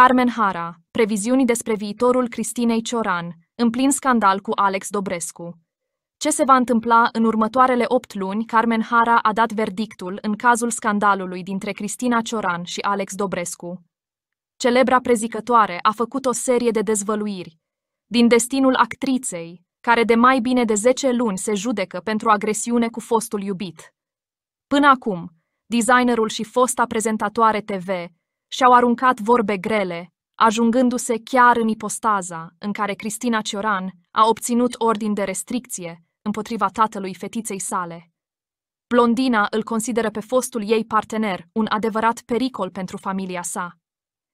Carmen Hara, previziuni despre viitorul Cristinei Cioran, în plin scandal cu Alex Dobrescu. Ce se va întâmpla în următoarele opt luni, Carmen Hara a dat verdictul în cazul scandalului dintre Cristina Cioran și Alex Dobrescu. Celebra prezicătoare a făcut o serie de dezvăluiri. Din destinul actriței, care de mai bine de 10 luni se judecă pentru agresiune cu fostul iubit. Până acum, designerul și fosta prezentatoare TV și-au aruncat vorbe grele, ajungându-se chiar în ipostaza în care Cristina Cioran a obținut ordin de restricție împotriva tatălui fetiței sale. Blondina îl consideră pe fostul ei partener un adevărat pericol pentru familia sa.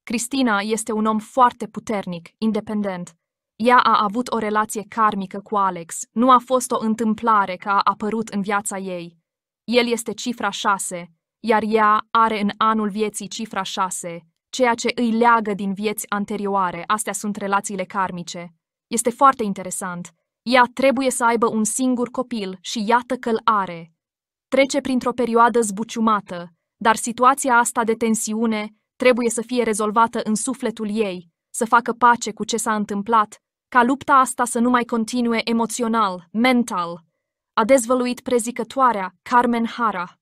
Cristina este un om foarte puternic, independent. Ea a avut o relație karmică cu Alex, nu a fost o întâmplare că a apărut în viața ei. El este cifra șase iar ea are în anul vieții cifra 6, ceea ce îi leagă din vieți anterioare, astea sunt relațiile karmice. Este foarte interesant. Ea trebuie să aibă un singur copil și iată că îl are. Trece printr-o perioadă zbuciumată, dar situația asta de tensiune trebuie să fie rezolvată în sufletul ei, să facă pace cu ce s-a întâmplat, ca lupta asta să nu mai continue emoțional, mental. A dezvăluit prezicătoarea Carmen Hara.